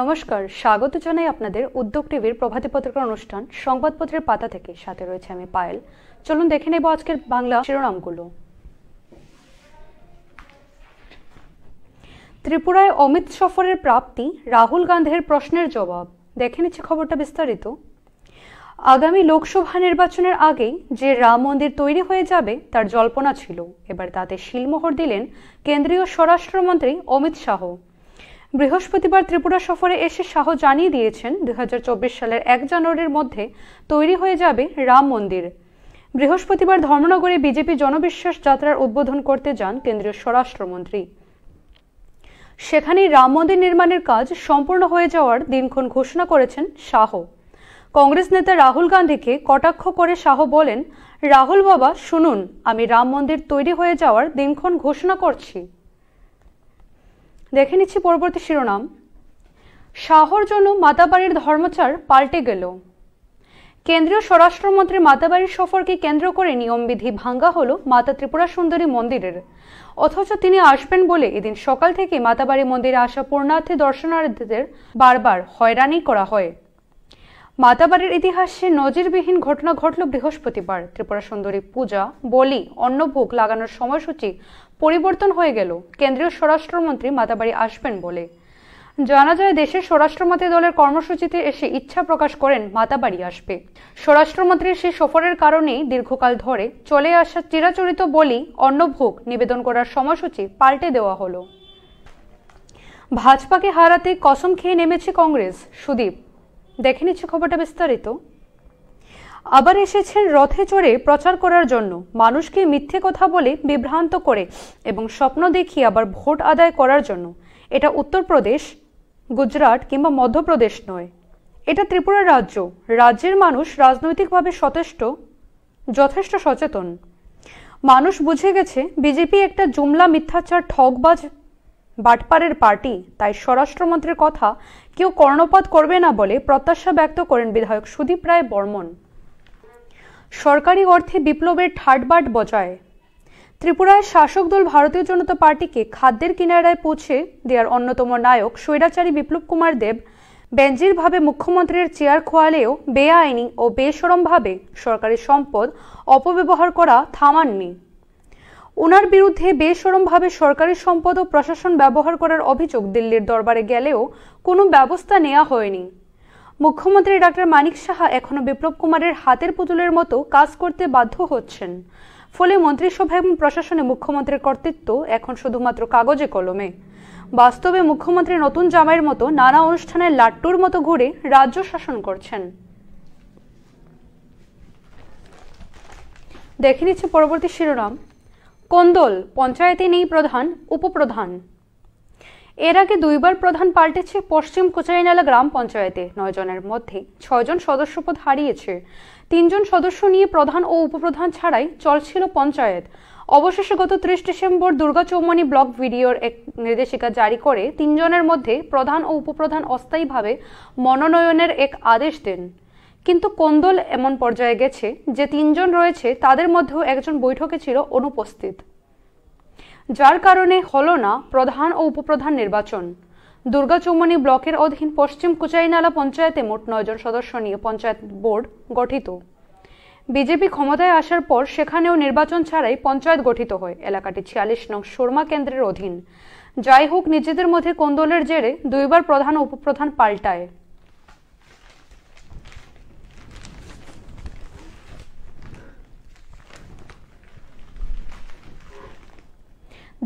নমস্কার স্বাগত জানাই আপনাদের উদ্যোগ টিভির প্রভাতী পত্রিকার অনুষ্ঠান সংবাদপত্রের পাতা থেকে সাথে রয়েছে আমি পায়েল চলুন দেখে নেব আজকের বাংলা শিরোনামগুলো ত্রিপুরায় অমিত সফরের প্রাপ্তি রাহুল গান্ধীর প্রশ্নের জবাব দেখে নিচ্ছে খবরটা বিস্তারিত আগামী লোকসভা নির্বাচনের আগেই যে রাম মন্দির তৈরি হয়ে যাবে তার জল্পনা ছিল এবার তাতে শিলমোহর দিলেন কেন্দ্রীয় স্বরাষ্ট্রমন্ত্রী অমিত শাহ বৃহস্পতিবার ত্রিপুরা সফরে এসে শাহ জানিয়ে দিয়েছেন দুই সালের এক জানুয়ারির মধ্যে তৈরি হয়ে যাবে রাম মন্দির বৃহস্পতিবার ধর্মনগরে বিজেপি জনবিশ্বাস যাত্রার উদ্বোধন করতে যান কেন্দ্রীয় স্বরাষ্ট্রমন্ত্রী সেখানেই রাম মন্দির নির্মাণের কাজ সম্পূর্ণ হয়ে যাওয়ার দিনক্ষণ ঘোষণা করেছেন শাহ কংগ্রেস নেতা রাহুল গান্ধীকে কটাক্ষ করে শাহ বলেন রাহুল বাবা শুনুন আমি রাম মন্দির তৈরি হয়ে যাওয়ার দিনক্ষণ ঘোষণা করছি দেখে নিচ্ছি পরবর্তী শিরোনাম শাহর জন্য মাতাবাড়ির ধর্মচার পাল্টে গেল কেন্দ্রীয় স্বরাষ্ট্রমন্ত্রী মাতাবাড়ির সফরকে কেন্দ্র করে নিয়মবিধি ভাঙ্গা হল মাতা ত্রিপুরা সুন্দরী মন্দিরের অথচ তিনি আসবেন বলে এদিন সকাল থেকে মাতাবাড়ি মন্দিরে আসা পূর্ণার্থী দর্শনার্থীদের বারবার হয়রানি করা হয় মাতাবাড়ির ইতিহাসে নজিরবিহীন ঘটনা ঘটল বৃহস্পতিবার ত্রিপুরা সুন্দরী পূজা বলি অন্নভোগ লাগানোর সময়সূচি পরিবর্তন হয়ে গেল কেন্দ্রীয় স্বরাষ্ট্রমন্ত্রী মাতাবাড়ি আসবেন বলে জানা যায় দেশের স্বরাষ্ট্রমন্ত্রী দলের কর্মসূচিতে এসে ইচ্ছা প্রকাশ করেন মাতাবাড়ি আসবে স্বরাষ্ট্রমন্ত্রীর সেই সফরের কারণেই দীর্ঘকাল ধরে চলে আসা চিরাচরিত বলি অন্নভোগ নিবেদন করার সময়সূচি পাল্টে দেওয়া হলো ভাজপাকে হারাতে কসম খেয়ে নেমেছে কংগ্রেস সুদীপ দেখে নিচ্ছে খবরটা বিস্তারিত আবার এসেছেন রথে চড়ে প্রচার করার জন্য মানুষকে মিথ্যে কথা বলে বিভ্রান্ত করে এবং স্বপ্ন দেখিয়ে আবার ভোট আদায় করার জন্য এটা উত্তরপ্রদেশ গুজরাট কিংবা মধ্যপ্রদেশ নয় এটা ত্রিপুরা রাজ্য রাজ্যের মানুষ রাজনৈতিকভাবে সচেষ্ট যথেষ্ট সচেতন মানুষ বুঝে গেছে বিজেপি একটা জুমলা মিথ্যাচার ঠগবাজ বাটপারের পার্টি তাই স্বরাষ্ট্রমন্ত্রীর কথা কেউ কর্ণপাত করবে না বলে প্রত্যাশা ব্যক্ত করেন বিধায়ক সুদীপ রায় বর্মন সরকারি অর্থে বিপ্লবের ঠাটবাট বজায় ত্রিপুরায় শাসক দল ভারতীয় জনতা পার্টিকে খাদ্যের কিনারায় পৌঁছে দেওয়ার অন্যতম নায়ক স্বৈরাচারী বিপ্লব কুমার দেব ব্যঞ্জিরভাবে মুখ্যমন্ত্রীর চেয়ার খোয়ালেও বেআইনি ও বেসরমভাবে সরকারি সম্পদ অপব্যবহার করা থামাননি ওনার বিরুদ্ধে বেসরমভাবে সরকারি সম্পদ ও প্রশাসন ব্যবহার করার অভিযোগ দিল্লির দরবারে গেলেও কোনো ব্যবস্থা নেওয়া হয়নি মুখ্যমন্ত্রী ডক্টর মানিক সাহা এখনও বিপ্লব কুমারের হাতের পুতুলের মতো কাজ করতে বাধ্য হচ্ছেন ফলে মন্ত্রিসভা এবং প্রশাসনে মুখ্যমন্ত্রীর কর্তৃত্ব এখন শুধুমাত্র কাগজে কলমে বাস্তবে মুখ্যমন্ত্রী নতুন জামাইয়ের মতো নানা অনুষ্ঠানে লাট্টুর মতো ঘুরে রাজ্য শাসন করছেন দেখে নিচ্ছে পরবর্তী শিরোনাম কন্দল পঞ্চায়েতে নেই প্রধান উপপ্রধান এর আগে দুইবার প্রধান পাল্টেছে পশ্চিম কোচাইনালা গ্রাম পঞ্চায়েতে নয়জনের মধ্যে ছয়জন সদস্যপদ হারিয়েছে তিনজন সদস্য নিয়ে প্রধান ও উপপ্রধান ছাড়াই চলছিল পঞ্চায়েত অবশেষে গত ত্রিশ ডিসেম্বর দুর্গা চৌমনি ব্লক ভিডিওর এক নির্দেশিকা জারি করে তিনজনের মধ্যে প্রধান ও উপপ্রধান অস্থায়ীভাবে মনোনয়নের এক আদেশ দেন কিন্তু কোন্দল এমন পর্যায়ে গেছে যে তিনজন রয়েছে তাদের মধ্যেও একজন বৈঠকে ছিল অনুপস্থিত যার কারণে হল না প্রধান ও উপপ্রধান নির্বাচন দুর্গাচৌমনি ব্লকের অধীন পশ্চিম কুচাইনালা পঞ্চায়েতে মোট নয়জন সদস্য নিয়ে পঞ্চায়েত বোর্ড গঠিত বিজেপি ক্ষমতায় আসার পর সেখানেও নির্বাচন ছাড়াই পঞ্চায়েত গঠিত হয় এলাকাটি ছিয়াল্লিশ নং সুরমা কেন্দ্রের অধীন যাই হোক নিজেদের মধ্যে কোন্দলের জেরে দুইবার প্রধান উপপ্রধান পাল্টায়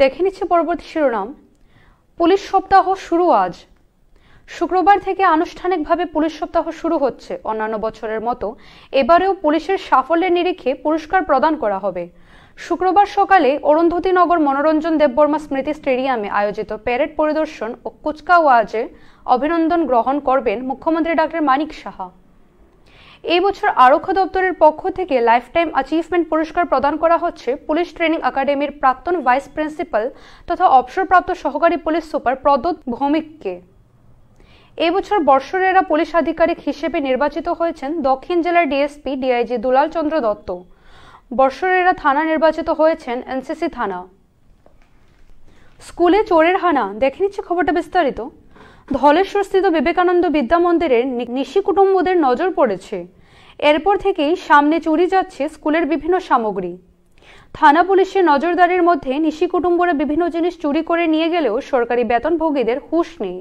দেখে নিচ্ছে পরবর্তী শিরোনাম পুলিশ সপ্তাহ শুরু আজ শুক্রবার থেকে আনুষ্ঠানিকভাবে পুলিশ সপ্তাহ শুরু হচ্ছে অন্যান্য বছরের মতো এবারেও পুলিশের সাফল্যের নিরিখে পুরস্কার প্রদান করা হবে শুক্রবার সকালে অরুন্ধতীনগর মনোরঞ্জন দেববর্মা স্মৃতি স্টেডিয়ামে আয়োজিত প্যারেড পরিদর্শন ও কুচকাওয়াজে অভিনন্দন গ্রহণ করবেন মুখ্যমন্ত্রী ডাক্তার মানিক সাহা এই বছর আরক্ষা দপ্তরের পক্ষ থেকে লাইফটাইম অ্যাচিভমেন্ট পুরস্কার প্রদান করা হচ্ছে পুলিশ ট্রেনিং একাডেমির প্রাক্তন ভাইস প্রিন্সিপাল তথা অবসরপ্রাপ্ত সহকারী পুলিশ সুপার প্রদোত ভৌমিককে এবছর বর্ষরেরা পুলিশ আধিকারিক হিসেবে নির্বাচিত হয়েছেন দক্ষিণ জেলার ডিএসপি ডিআইজি দুলাল চন্দ্র দত্ত বর্ষরেরা থানা নির্বাচিত হয়েছেন এনসিসি থানা স্কুলে চোরের হানা দেখে নিচ্ছে খবরটা বিস্তারিত ধলেশ্বরস্থিত বিবেকানন্দ বিদ্যা মন্দিরের নিশি কুটুম্বদের নজর পড়েছে এরপর থেকেই সামনে চুরি যাচ্ছে স্কুলের বিভিন্ন সামগ্রী থানা পুলিশের নজরদারির মধ্যে নিশি কুটুম্বরা বিভিন্ন জিনিস চুরি করে নিয়ে গেলেও সরকারি বেতনভোগীদের হুঁশ নেই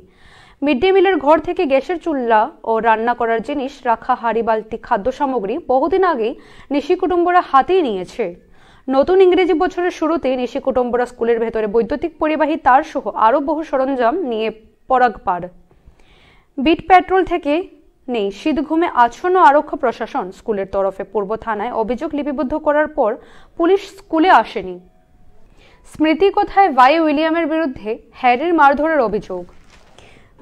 মিড ডে মিলের ঘর থেকে গ্যাসের চুল্লা ও রান্না করার জিনিস রাখা হাড়ি বালতি খাদ্য সামগ্রী বহুদিন আগেই নিশি কুটুম্বরা হাতেই নিয়েছে নতুন ইংরেজি বছরের শুরুতে নিশি কুটুম্বরা স্কুলের ভেতরে বৈদ্যুতিক পরিবাহী তার সহ আরও বহু সরঞ্জাম নিয়ে পরাগপার বিট পেট্রোল থেকে নেই শীতঘুমে আচ্ছন্ন আরক্ষ প্রশাসন স্কুলের তরফে পূর্ব থানায় অভিযোগ লিপিবদ্ধ করার পর পুলিশ স্কুলে আসেনি স্মৃতিকথায় ভাই উইলিয়ামের বিরুদ্ধে হ্যারির মারধরের অভিযোগ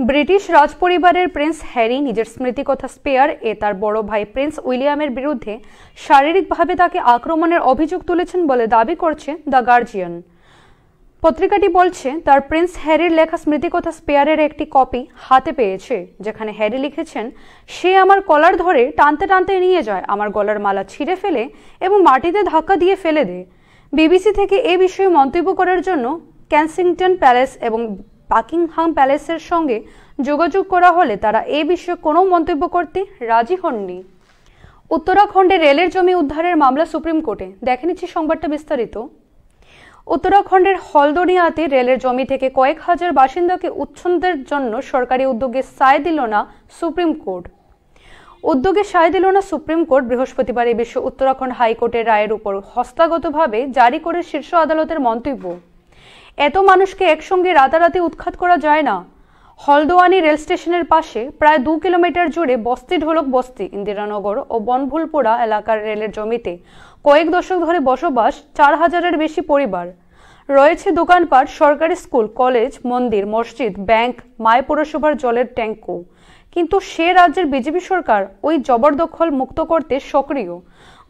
ব্রিটিশ রাজপরিবারের প্রিন্স হ্যারি নিজের স্মৃতিকথা স্পেয়ার এ তার বড় ভাই প্রিন্স উইলিয়ামের বিরুদ্ধে শারীরিকভাবে তাকে আক্রমণের অভিযোগ তুলেছেন বলে দাবি করছে দ্য গার্জিয়ান পত্রিকাটি বলছে তার প্রিন্স হ্যারির লেখা স্মৃতিকথা স্পেয়ারের একটি কপি হাতে পেয়েছে যেখানে হ্যারি লিখেছেন সে আমার কলার ধরে টানতে টানতে নিয়ে যায় আমার গলার মালা ছিঁড়ে ফেলে এবং মাটিতে ধাক্কা দিয়ে ফেলে দেয় বিবিসি থেকে এ বিষয়ে মন্তব্য করার জন্য ক্যানসিংটন প্যালেস এবং বাকিংহাম প্যালেসের সঙ্গে যোগাযোগ করা হলে তারা এ বিষয়ে কোনো মন্তব্য করতে রাজি হননি উত্তরাখণ্ডে রেলের জমি উদ্ধারের মামলা সুপ্রিম কোর্টে দেখে নিচ্ছি সংবাদটা বিস্তারিত উত্তরাখণ্ডের হলদরিয়াতে রেলের জমি থেকে কয়েক হাজার বাসিন্দাকে উচ্ছন্দের জন্য সরকারি উদ্যোগে সায় দিল না সুপ্রিম কোর্ট উদ্যোগে সায় দিল না সুপ্রিম কোর্ট বৃহস্পতিবার এ বিশ্ব উত্তরাখণ্ড হাইকোর্টের রায়ের উপর হস্তাগতভাবে জারি করে শীর্ষ আদালতের মন্তব্য এত মানুষকে একসঙ্গে রাতারাতি উৎখাত করা যায় না হলদোয়ানি রেল স্টেশনের পাশে প্রায় দু কিলোমিটার জুড়ে বস্তি ঢোলক বস্তি ইন্দিরানগর ও বনভুলপুরা এলাকার রেলের জমিতে কয়েক দশক ধরে বসবাস চার হাজারের বেশি পরিবার রয়েছে দোকানপাট সরকারি স্কুল কলেজ মন্দির মসজিদ ব্যাংক মায় পৌরসভার জলের ট্যাঙ্কও কিন্তু সে রাজ্যের বিজেপি সরকার ওই জবরদখল মুক্ত করতে সক্রিয়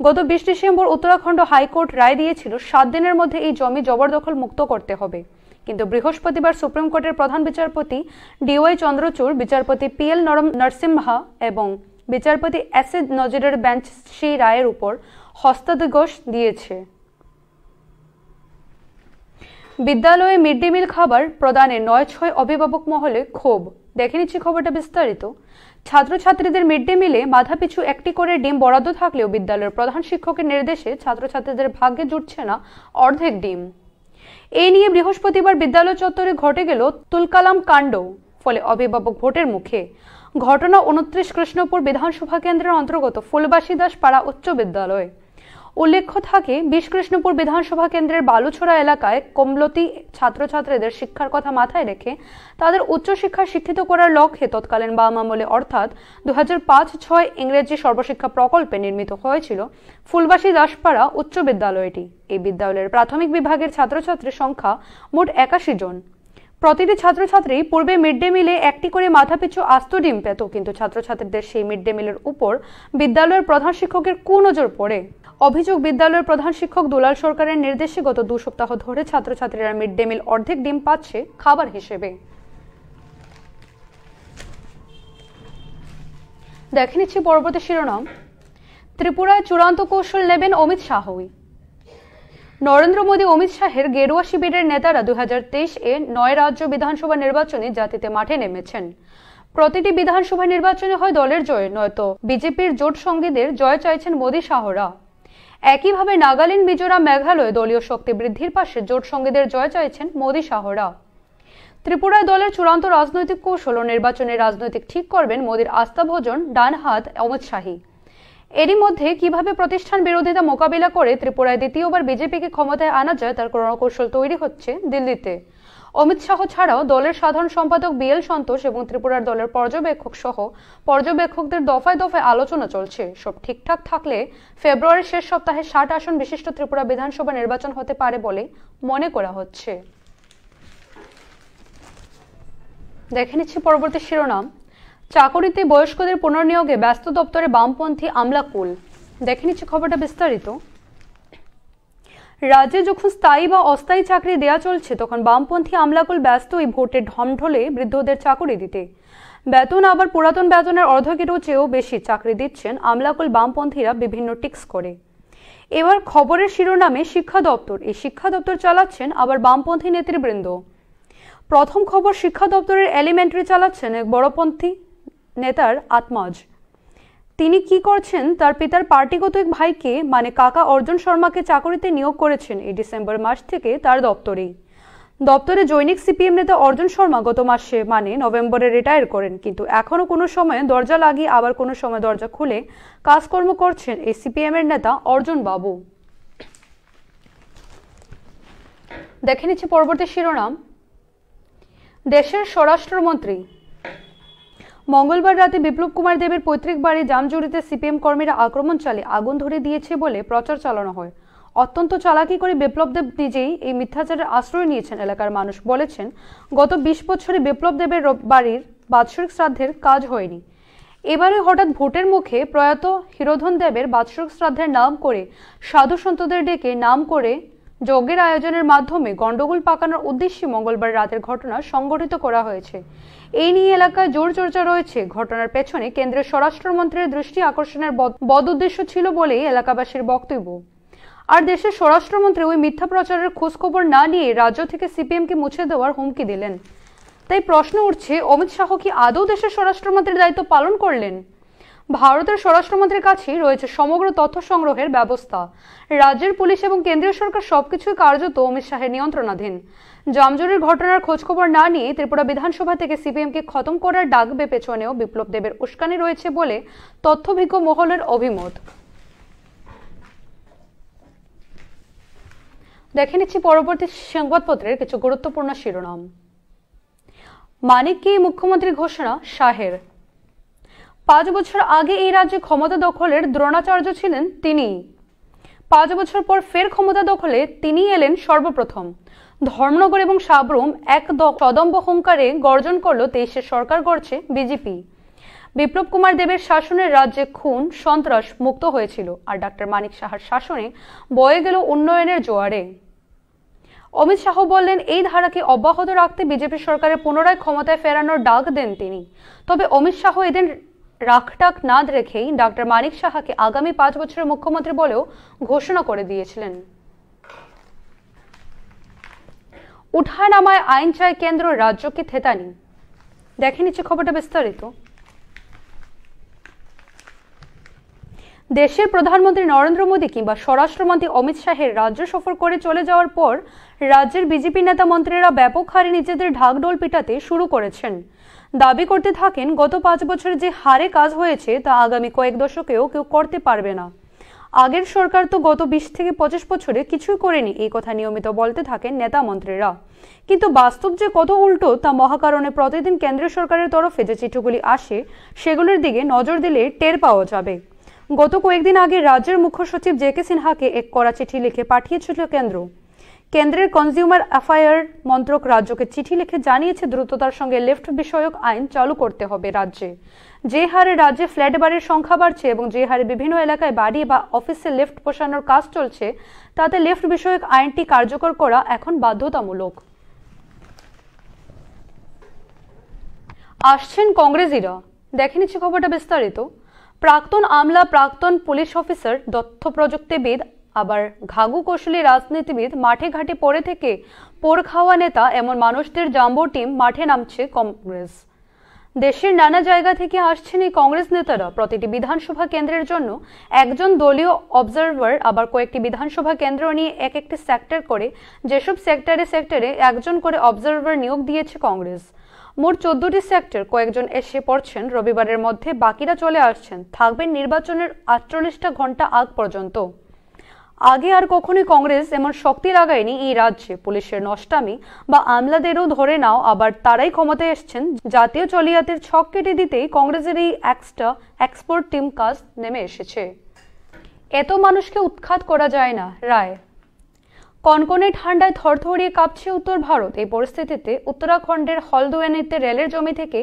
গত বিশ ডিসেম্বর উত্তরাখণ্ড হাইকোর্ট রায় দিয়েছিল সাত দিনের মধ্যে এই জমি জবরদখল মুক্ত করতে হবে কিন্তু বৃহস্পতিবার সুপ্রিম কোর্টের প্রধান বিচারপতি ডিওয়াই চন্দ্রচূড় বিচারপতি পি এল নরম নরসিম্হা এবং বিচারপতি এস এ নজিরের বেঞ্চ সেই রায়ের উপর হস্তাদগোষ দিয়েছে বিদ্যালয়ে মিড ডে মিল খাবার প্রদানে নয় ছয় অভিভাবক মহলে ক্ষোভ দেখে নিচ্ছি খবরটা বিস্তারিত ছাত্রছাত্রীদের মিড ডে মিলে মাথাপিছু একটি করে ডিম বরাদ্দ থাকলেও বিদ্যালয়ের প্রধান শিক্ষকের নির্দেশে ছাত্রছাত্রীদের ভাগ্যে জুটছে না অর্ধেক ডিম এ নিয়ে বৃহস্পতিবার বিদ্যালয় চত্বরে ঘটে গেল তুলকালাম কাণ্ড ফলে অভিভাবক ভোটের মুখে ঘটনা উনত্রিশ কৃষ্ণপুর বিধানসভা কেন্দ্রের অন্তর্গত ফুলবাসী দাস পাড়া উচ্চ বিদ্যালয় উল্লেখ্য থাকে বিশকৃষ্ণপুর বিধানসভা কেন্দ্রের বালুছড়া এলাকায় কমলতি ছাত্রছাত্রীদের শিক্ষার কথা মাথায় রেখে তাদের উচ্চশিক্ষা শিক্ষিত করার লক্ষ্যে তৎকালীন বাম আমলে অর্থাৎ দু হাজার পাঁচ ছয় ইংরেজি সর্বশিক্ষা প্রকল্পে নির্মিত হয়েছিল ফুলবাসী দাসপাড়া উচ্চ বিদ্যালয়টি এই বিদ্যালয়ের প্রাথমিক বিভাগের ছাত্রছাত্রীর সংখ্যা মোট একাশি জন প্রতিটি ছাত্রছাত্রী পূর্বে মিড ডে মিলে একটি করে মাথাপিছু আস্ত ডিম পেত কিন্তু ছাত্রছাত্রীদের সেই মিড ডে মিলের উপর বিদ্যালয়ের প্রধান শিক্ষকের কুনজর পড়ে অভিযোগ বিদ্যালয়ের প্রধান শিক্ষক দুলাল সরকারের নির্দেশে গত দু সপ্তাহ ধরে ছাত্রছাত্রীরা মিড ডে মিল অর্ধেক ডিম পাচ্ছে খাবার হিসেবে দেখে নিচ্ছি পরবর্তী শিরোনাম ত্রিপুরায় চূড়ান্ত কৌশল নেবেন অমিত শাহই নরেন্দ্র মোদী অমিত শাহের গেরুয়া শিবিরের নেতারা দু এ নয় রাজ্য বিধানসভা নির্বাচনে জাতিতে মাঠে নেমেছেন প্রতিটি বিধানসভা নির্বাচনে হয় দলের জয় নয়তো বিজেপির জোট সঙ্গীদের জয় চাইছেন মোদী শাহরা একইভাবে নাগাল্যান্ড মিজোরাম মেঘালয় দলীয় শক্তি বৃদ্ধির পাশে জোট সঙ্গীদের জয় চাইছেন মোদী শাহরা ত্রিপুরায় দলের চূড়ান্ত রাজনৈতিক কৌশল ও নির্বাচনের রাজনৈতিক ঠিক করবেন মোদীর আস্থাভোজন ডান হাত অমিত শাহী এরই মধ্যে কিভাবে প্রতিষ্ঠান বিরোধিতা মোকাবিলা করে ত্রিপুরায় দ্বিতীয়বার বিজেপিকে ক্ষমতায় আনা যায় তার কৌশল তৈরি হচ্ছে দিল্লিতে অমিত শাহ ছাড়াও দলের সাধারণ সম্পাদক বিএল সন্তোষ এবং ত্রিপুরার দলের পর্যবেক্ষক সহ পর্যবেক্ষকদের দফায় দফায় আলোচনা চলছে সব ঠিকঠাক থাকলে ফেব্রুয়ারির শেষ সপ্তাহে ষাট আসন বিশিষ্ট ত্রিপুরা বিধানসভা নির্বাচন হতে পারে বলে মনে করা হচ্ছে দেখে নিচ্ছি পরবর্তী শিরোনাম চাকরিতে বয়স্কদের পুনর্নিয়োগে ব্যস্ত দপ্তরে বামপন্থী আমলাকুল দেখে নিচ্ছি খবরটা বিস্তারিত রাজ্যে যখন স্থায়ী বা অস্থায়ী চাকরি দেয়া চলছে তখন বামপন্থী আমলাকুল ব্যস্ত এই ভোটের ঢমঢলে বৃদ্ধদের চাকরি দিতে বেতন আবার পুরাতন বেতনের অর্ধকেরও চেয়েও বেশি চাকরি দিচ্ছেন আমলাকুল বামপন্থীরা বিভিন্ন টিক্স করে এবার খবরের শিরোনামে শিক্ষা দপ্তর এই শিক্ষা দপ্তর চালাচ্ছেন আবার বামপন্থী নেতৃবৃন্দ প্রথম খবর শিক্ষা দপ্তরের এলিমেন্টারি চালাচ্ছেন এক বড়পন্থী নেতার আত্মাজ তিনি কি করছেন তার পিতার পার্টিগত এক ভাইকে মানে কাকা অর্জুন শর্মাকে চাকরিতে নিয়োগ করেছেন এই ডিসেম্বর মাস থেকে তার দপ্তরেই দপ্তরে জৈনিক সিপিএম নেতা অর্জুন শর্মা গত মাসে মানে নভেম্বরে রিটায়ার করেন কিন্তু এখনও কোনো সময় দরজা লাগিয়ে আবার কোনো সময় দরজা খুলে কাজকর্ম করছেন এই সিপিএমের নেতা অর্জুন বাবু দেখে নিচ্ছি পরবর্তী শিরোনাম দেশের স্বরাষ্ট্রমন্ত্রী মঙ্গলবার রাতে বিপ্লব কুমার দেবের পৈতৃক বাড়ি জামজুড়িতে সিপিএম কর্মীরা আক্রমণ চালে আগুন ধরে দিয়েছে বলে প্রচার চালানো হয় অত্যন্ত চালাকি করে বিপ্লব দেব নিজেই এই মিথ্যাচারের আশ্রয় নিয়েছেন এলাকার মানুষ বলেছেন গত বিশ বছরে বিপ্লব দেবের বাড়ির বাৎসরিক শ্রাদ্ধের কাজ হয়নি এবারে হঠাৎ ভোটের মুখে প্রয়াত হিরোধন দেবের বাৎসরিক শ্রাদ্ধের নাম করে সাধু সন্তদের ডেকে নাম করে যজ্ঞের আয়োজনের মাধ্যমে গণ্ডগোল পাকানোর উদ্দেশ্যে মঙ্গলবার রাতের ঘটনা সংগঠিত করা হয়েছে এই নিয়ে এলাকায় জোর চর্চা রয়েছে ঘটনার পেছনে কেন্দ্রের স্বরাষ্ট্রমন্ত্রীর দৃষ্টি আকর্ষণের বদ উদ্দেশ্য ছিল বলেই এলাকাবাসীর বক্তব্য আর দেশের স্বরাষ্ট্রমন্ত্রী ওই মিথ্যা প্রচারের খোঁজখবর না নিয়ে রাজ্য থেকে সিপিএমকে মুছে দেওয়ার হুমকি দিলেন তাই প্রশ্ন উঠছে অমিত শাহ কি আদৌ দেশের স্বরাষ্ট্রমন্ত্রীর দায়িত্ব পালন করলেন ভারতের স্বরাষ্ট্রমন্ত্রীর কাছেই রয়েছে সমগ্র তথ্য সংগ্রহের ব্যবস্থা রাজ্যের পুলিশ এবং কেন্দ্রীয় সরকার সবকিছুই কার্যত অমিত শাহের নিয়ন্ত্রণাধীন জামজুরির ঘটনার খোঁজখবর না নিয়ে ত্রিপুরা বিধানসভা থেকে সিপিএমকে খতম করার ডাকবে পেছনেও বিপ্লব দেবের উস্কানি রয়েছে বলে তথ্যভিজ্ঞ মহলের অভিমত দেখে নিচ্ছি পরবর্তী সংবাদপত্রের কিছু গুরুত্বপূর্ণ শিরোনাম মানিককে মুখ্যমন্ত্রী ঘোষণা শাহের পাঁচ বছর আগে এই রাজ্যে ক্ষমতা দখলের দ্রোণাচার্য ছিলেন তিনি পাঁচ বছর পর ফের ক্ষমতা দখলে তিনি এলেন সর্বপ্রথম ধর্মনগর এবং সাবরুম এক সদম্ভ হুঙ্কারে গর্জন করল দেশের সরকার গড়ছে বিজেপি বিপ্লব কুমার দেবের শাসনের রাজ্যে খুন সন্ত্রাস মুক্ত হয়েছিল আর ডাক্তার মানিক সাহার শাসনে বয়ে গেল উন্নয়নের জোয়ারে অমিত শাহ বললেন এই ধারাকে অব্যাহত রাখতে বিজেপি সরকারের পুনরায় ক্ষমতায় ফেরানোর ডাক দেন তিনি তবে অমিত শাহ এদিন রাখটাক নাদ রেখেই ডক্টর মানিক সাহাকে আগামী পাঁচ বছরের মুখ্যমন্ত্রী বলেও ঘোষণা করে দিয়েছিলেন উঠানামায় আইন চায় কেন্দ্র রাজ্যকে থেতানি দেখে নিচ্ছে খবরটা বিস্তারিত দেশের প্রধানমন্ত্রী নরেন্দ্র মোদী কিংবা স্বরাষ্ট্রমন্ত্রী অমিত শাহের রাজ্য সফর করে চলে যাওয়ার পর রাজ্যের বিজেপি নেতা মন্ত্রীরা ব্যাপক হারে নিজেদের ঢাকডোল পিটাতে শুরু করেছেন দাবি করতে থাকেন গত পাঁচ বছরে যে হারে কাজ হয়েছে তা আগামী কয়েক দশকেও কেউ করতে পারবে না আগের সরকার তো গত বিশ থেকে পঁচিশ বছরে কিছুই করেনি এই কথা নিয়মিত বলতে থাকেন নেতা মন্ত্রীরা কিন্তু বাস্তব যে কত উল্টো তা মহাকারণে প্রতিদিন কেন্দ্রীয় সরকারের তরফে যে চিঠিগুলি আসে সেগুলির দিকে নজর দিলে টের পাওয়া যাবে গত কয়েকদিন আগে রাজ্যের মুখ্য সচিব জে কে সিনহাকে এক করা চিঠি লিখে পাঠিয়েছিল কেন্দ্র কেন্দ্রের কনজিউমার অ্যাফায়ার মন্ত্রক রাজ্যকে চিঠি লিখে জানিয়েছে দ্রুততার সঙ্গে লিফট বিষয়ক আইন চালু করতে হবে রাজ্যে যে হারে রাজ্যে ফ্ল্যাট বাড়ির সংখ্যা বাড়ছে এবং যে হারে বিভিন্ন এলাকায় বাড়ি বা অফিসে লিফট বসানোর কাজ চলছে তাতে লিফট বিষয়ক আইনটি কার্যকর করা এখন বাধ্যতামূলক আসছেন কংগ্রেসিরা দেখে নিচ্ছি খবরটা বিস্তারিত প্রাক্তন আমলা প্রাক্তন পুলিশ অফিসার তথ্য প্রযুক্তিবিদ আবার ঘাগু কৌশলে রাজনীতিবিদ মাঠে ঘাটে পড়ে থেকে পোর খাওয়া নেতা এমন মানুষদের জাম্বো টিম মাঠে নামছে কংগ্রেস দেশের নানা জায়গা থেকে আসছেন এই কংগ্রেস নেতারা প্রতিটি বিধানসভা কেন্দ্রের জন্য একজন দলীয় অবজারভার আবার কয়েকটি বিধানসভা কেন্দ্র নিয়ে এক একটি সেক্টর করে যেসব সেক্টরে সেক্টরে একজন করে অবজারভার নিয়োগ দিয়েছে কংগ্রেস মোট চোদ্দটি সেক্টর কয়েকজন এসে পড়ছেন রবিবারের মধ্যে বাকিরা চলে আসছেন থাকবেন নির্বাচনের আটচল্লিশটা ঘন্টা আগ পর্যন্ত আগে আর কখনোই কংগ্রেস এমন শক্তি লাগায়নি এই রাজ্যে পুলিশের নষ্টামি বা আমলাদেরও ধরে নাও আবার তারাই ক্ষমতায় এসছেন জাতীয় চলিয়াতের ছক কেটে দিতেই কংগ্রেসের এই এক্সটা এক্সপোর্ট টিম কাজ নেমে এসেছে এত মানুষকে উৎখাত করা যায় না রায় কনকনে ঠান্ডায় থরথরিয়ে কাঁপছে উত্তর ভারত এই পরিস্থিতিতে উত্তরাখণ্ডের হলদোয়ানিতে রেলের জমি থেকে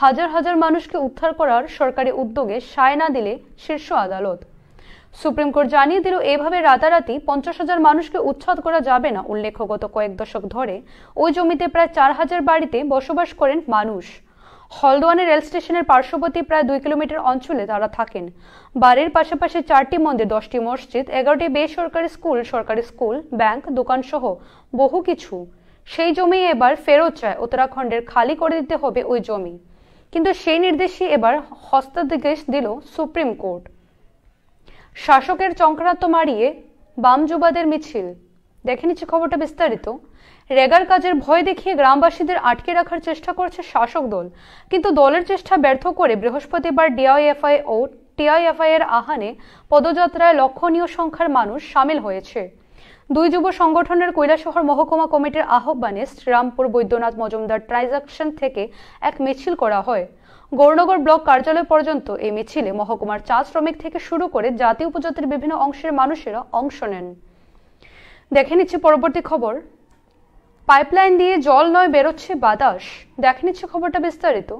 হাজার হাজার মানুষকে উদ্ধার করার সরকারি উদ্যোগে সায় না দিলে শীর্ষ আদালত সুপ্রিম কোর্ট জানিয়ে দিল এভাবে রাতারাতি পঞ্চাশ হাজার মানুষকে উচ্ছেদ করা যাবে না উল্লেখ গত কয়েক দশক ধরে ওই জমিতে প্রায় চার হাজার বাড়িতে বসবাস করেন মানুষ হলদোয়ানের রেল স্টেশনের পার্শ্ববর্তী প্রায় দুই কিলোমিটার অঞ্চলে তারা থাকেন বাড়ির পাশাপাশি চারটি মন্দির দশটি মসজিদ এগারোটি বেসরকারি স্কুল সরকারি স্কুল ব্যাংক দোকানসহ বহু কিছু সেই জমি এবার ফেরত চায় উত্তরাখণ্ডের খালি করে দিতে হবে ওই জমি কিন্তু সেই নির্দেশই এবার হস্তাদেশ দিল সুপ্রিম কোর্ট শাসকের চক্রান্ত মারিয়ে বামজুবাদের মিছিল দেখে নিচ্ছি খবরটা বিস্তারিত রেগার কাজের ভয় দেখিয়ে গ্রামবাসীদের আটকে রাখার চেষ্টা করছে শাসক দল কিন্তু দলের চেষ্টা ব্যর্থ করে বৃহস্পতিবার ডিআইএফআই ও টিআইএফআই এর আহ্বানে পদযাত্রায় লক্ষণীয় সংখ্যার মানুষ সামিল হয়েছে দুই যুব সংগঠনের কৈলাসহর মহকুমা কমিটির আহ্বানে শ্রীরামপুর বৈদ্যনাথ মজুমদার ট্রাইজাকশন থেকে এক মিছিল করা হয় গৌরনগর ব্লক কার্যালয় পর্যন্ত এই মিছিলে মহকুমার চা শ্রমিক থেকে শুরু করে জাতি উপজাতির বিভিন্ন অংশের মানুষেরা অংশ নেন দেখে নিচ্ছি পরবর্তী খবর পাইপলাইন দিয়ে জল নয় বেরোচ্ছে বাতাস দেখে নিচ্ছে খবরটা বিস্তারিত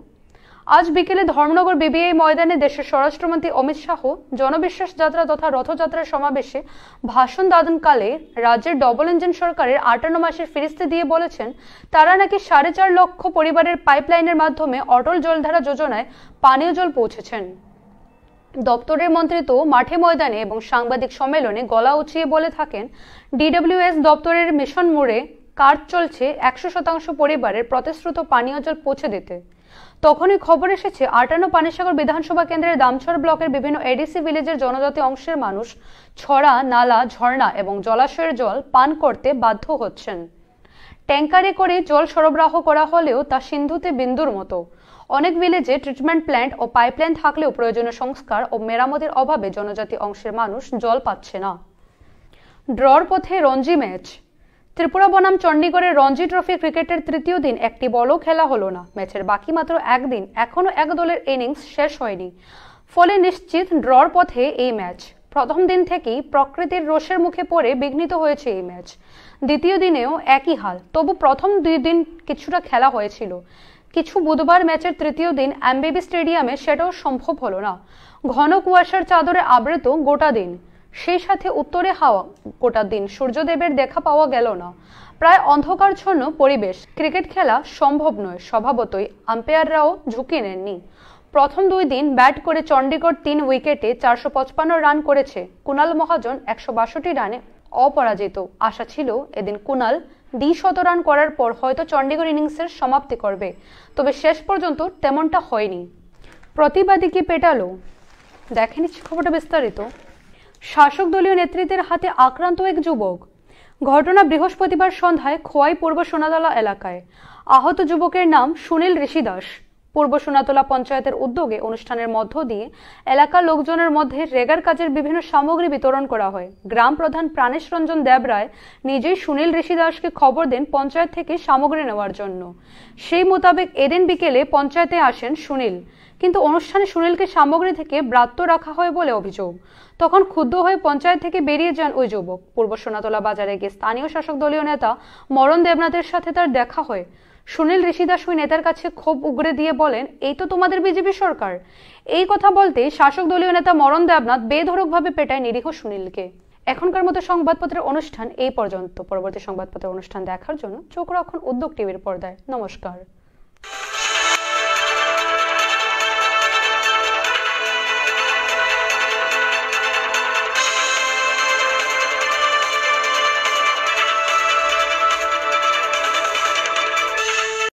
আজ বিকেলে ধর্মনগর বিবিআই ময়দানে দেশের স্বরাষ্ট্রমন্ত্রী অমিত শাহ জনবিশ্বাস যাত্রা তথা রথযাত্রার সমাবেশে ভাষণ দাদনকালে রাজ্যের ডবল ইঞ্জিন সরকারের আটান্ন মাসের ফিরিস্তি দিয়ে বলেছেন তারা নাকি সাড়ে চার লক্ষ পরিবারের পাইপলাইনের মাধ্যমে অটল জলধারা যোজনায় পানীয় জল পৌঁছেছেন দপ্তরের মন্ত্রী তো মাঠে ময়দানে এবং সাংবাদিক সম্মেলনে গলা উঁচিয়ে বলে থাকেন ডিডব্লিউএস দপ্তরের মিশন মোড়ে কাজ চলছে একশো শতাংশ পরিবারের প্রতিশ্রুত পানীয় জল পৌঁছে দিতে তখনই খবর এসেছে আটান্ন পানিসাগর বিধানসভা কেন্দ্রের দামছড় ব্লকের বিভিন্ন এডিসি ভিলেজের জনজাতি অংশের মানুষ ছড়া নালা ঝর্ণা এবং জলাশয়ের জল পান করতে বাধ্য হচ্ছেন ট্যাঙ্কারে করে জল সরবরাহ করা হলেও তা সিন্ধুতে বিন্দুর মতো অনেক ভিলেজে ট্রিটমেন্ট প্ল্যান্ট ও পাইপলাইন থাকলেও প্রয়োজনীয় সংস্কার ও মেরামতের অভাবে জনজাতি অংশের মানুষ জল পাচ্ছে না ড্রর পথে রঞ্জি ম্যাচ ত্রিপুরা বনাম চণ্ডীগড়ে রঞ্জি ট্রফি ক্রিকেটের তৃতীয় দিন একটি বলও খেলা হলো না ম্যাচের বাকি মাত্র একদিন এখনও এক দলের ইনিংস শেষ হয়নি ফলে নিশ্চিত ড্রর পথে এই ম্যাচ প্রথম দিন থেকেই প্রকৃতির রোষের মুখে পড়ে বিঘ্নিত হয়েছে এই ম্যাচ দ্বিতীয় দিনেও একই হাল তবু প্রথম দুই দিন কিছুটা খেলা হয়েছিল কিছু বুধবার ম্যাচের তৃতীয় দিন অ্যাম্বেবি স্টেডিয়ামে সেটাও সম্ভব হলো না ঘন কুয়াশার চাদরে আবৃত গোটা দিন সেই সাথে উত্তরে হাওয়া গোটা দিন সূর্যদেবের দেখা পাওয়া গেল না প্রায় অন্ধকারছন্ন পরিবেশ ক্রিকেট খেলা সম্ভব নয় স্বভাবতই আম্পায়াররাও ঝুঁকি নেননি প্রথম দুই দিন ব্যাট করে চণ্ডীগড় তিন উইকেটে চারশো পঁচপান্ন রান করেছে কুনাল মহাজন একশো বাষট্টি রানে অপরাজিত আশা ছিল এদিন কুনাল দ্বিশত রান করার পর হয়তো চণ্ডীগড় ইনিংসের সমাপ্তি করবে তবে শেষ পর্যন্ত তেমনটা হয়নি প্রতিবাদী কি পেটালো দেখেনি খবরটা বিস্তারিত শাসক দলীয় নেতৃত্বের হাতে আক্রান্ত এক যুবক ঘটনা বৃহস্পতিবার সন্ধ্যায় খোয়াই পূর্ব সোনাতলা এলাকায় আহত যুবকের নাম সুনীল ঋষি দাস পূর্ব সোনাতলা পঞ্চায়েতের উদ্যোগে অনুষ্ঠানের মধ্য দিয়ে এলাকার লোকজনের মধ্যে রেগার কাজের বিভিন্ন সামগ্রী বিতরণ করা হয় গ্রাম প্রধান প্রাণেশ রঞ্জন দেবরায় নিজেই সুনীল ঋষি দাসকে খবর দেন পঞ্চায়েত থেকে সামগ্রী নেওয়ার জন্য সেই মোতাবেক এদিন বিকেলে পঞ্চায়েতে আসেন সুনীল কিন্তু অনুষ্ঠানে সুনীলকে সামগ্রী থেকে ব্রাত্য রাখা হয় বলে অভিযোগ তখন ক্ষুব্ধ হয়ে পঞ্চায়েত থেকে বেরিয়ে যান ওই যুবক পূর্ব সোনাতলা বাজারে গিয়ে স্থানীয় শাসক দলীয় নেতা মরণ দেবনাথের সাথে তার দেখা হয় সুনীল ঋষি দাস ওই নেতার কাছে ক্ষোভ উগড়ে দিয়ে বলেন এই তো তোমাদের বিজেপি সরকার এই কথা বলতে শাসক দলীয় নেতা মরণ দেবনাথ বেধরকভাবে পেটায় নিরীহ সুনীলকে এখনকার মতো সংবাদপত্রের অনুষ্ঠান এই পর্যন্ত পরবর্তী সংবাদপত্রের অনুষ্ঠান দেখার জন্য চোখ রক্ষণ উদ্যোগ টিভির পর্দায় নমস্কার